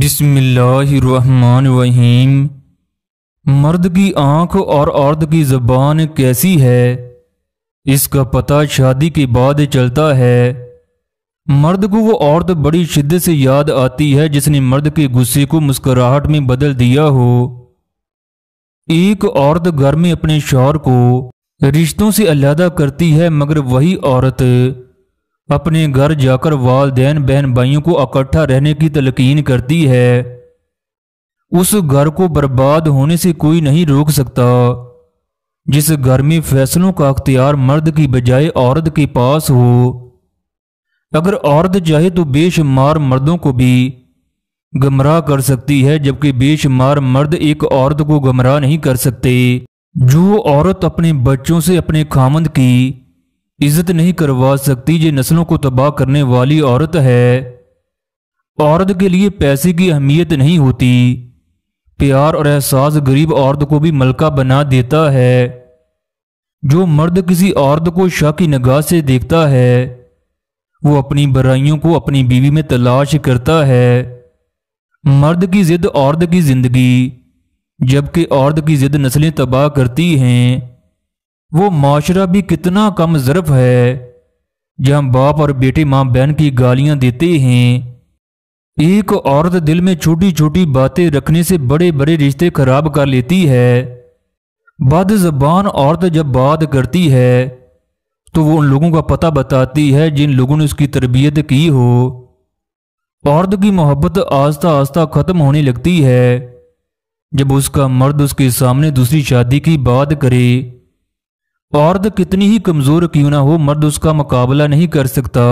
बिस्मिल्लाहिर्रहमानिर्रहीम मर्द की आंख और औरत की ज़बान कैसी है इसका पता शादी के बाद चलता है मर्द को वो औरत बड़ी शिद्दत से याद आती है जिसने मर्द के गुस्से को मुस्कुराहट में बदल दिया हो एक औरत घर में अपने शौहर को रिश्तों से अलहदा करती है मगर वही औरत अपने घर जाकर वालदेन बहन भाइयों को इकट्ठा रहने की तलकीन करती है उस घर को बर्बाद होने से कोई नहीं रोक सकता जिस घर में फैसलों का अख्तियार मर्द की बजाय औरत के पास हो अगर औरत चाहे तो बेशुमार मर्दों को भी गमराह कर सकती है जबकि बेशुमार मर्द एक औरत को गमराह नहीं कर सकते जो औरत अपने बच्चों से अपने खामंद की इज्जत नहीं करवा सकती ये नस्लों को तबाह करने वाली औरत है औरत के लिए पैसे की अहमियत नहीं होती प्यार और एहसास गरीब औरत को भी मलका बना देता है जो मर्द किसी औरत को शाह की नगाह से देखता है वो अपनी बराइयों को अपनी बीवी में तलाश करता है मर्द की जिद औरत की जिंदगी जबकि औरत की जिद नस्लें तबाह करती हैं वो माशरा भी कितना कम जरफ है जहाँ बाप और बेटी माँ बहन की गालियाँ देते हैं एक औरत दिल में छोटी छोटी बातें रखने से बड़े बड़े रिश्ते खराब कर लेती है बद जबान औरत जब बात करती है तो वो उन लोगों का पता बताती है जिन लोगों ने उसकी तरबियत की हो औरत की मोहब्बत आस्ता आस्ता ख़त्म होने लगती है जब उसका मर्द उसके सामने दूसरी शादी की बात करे औरत कितनी ही कमजोर क्यों ना हो मर्द उसका मुकाबला नहीं कर सकता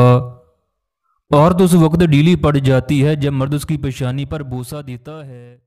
औरत उस वक्त डीली पड़ जाती है जब मर्द उसकी पेशानी पर बोसा देता है